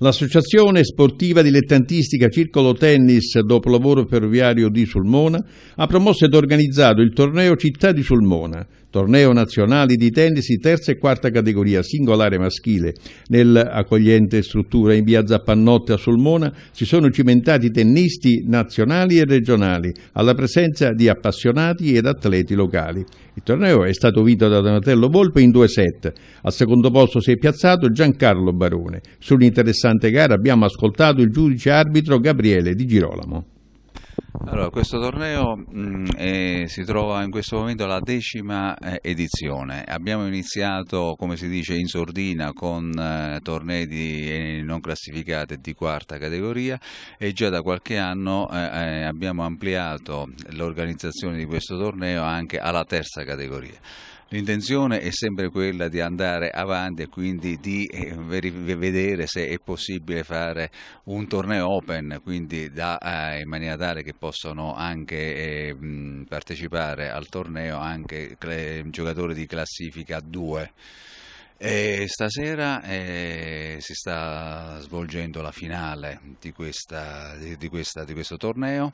L'associazione sportiva dilettantistica Circolo Tennis dopo lavoro ferroviario di Sulmona ha promosso ed organizzato il torneo Città di Sulmona, torneo nazionale di tennis terza e quarta categoria singolare maschile nell'accogliente struttura in via Zappannotte a Sulmona si sono cimentati tennisti nazionali e regionali alla presenza di appassionati ed atleti locali. Il torneo è stato vinto da Donatello Volpe in due set. Al secondo posto si è piazzato Giancarlo Barone. Sull'interessante gara abbiamo ascoltato il giudice arbitro Gabriele Di Girolamo. Allora, questo torneo mh, mm, eh, si trova in questo momento alla decima eh, edizione. Abbiamo iniziato, come si dice, in sordina con eh, tornei di, eh, non classificati di quarta categoria e già da qualche anno eh, eh, abbiamo ampliato l'organizzazione di questo torneo anche alla terza categoria. L'intenzione è sempre quella di andare avanti e quindi di eh, vedere se è possibile fare un torneo open, quindi da, eh, in maniera tale che possano anche eh, partecipare al torneo anche giocatori di classifica 2. E stasera eh, si sta svolgendo la finale di, questa, di, questa, di questo torneo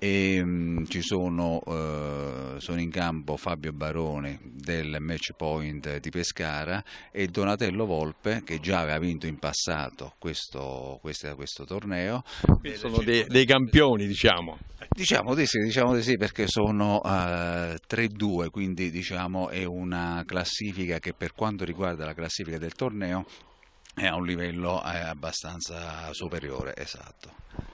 e, mh, sono, eh, sono, in campo Fabio Baroni del match point di Pescara e Donatello Volpe che già aveva vinto in passato questo, questo, questo torneo. Quindi sono dei, dei, campioni diciamo. Diciamo di sì, diciamo di sì perché sono uh, eh, 3-2 quindi diciamo è una classifica che per quanto riguarda la classifica del torneo è a un livello eh, abbastanza superiore, esatto.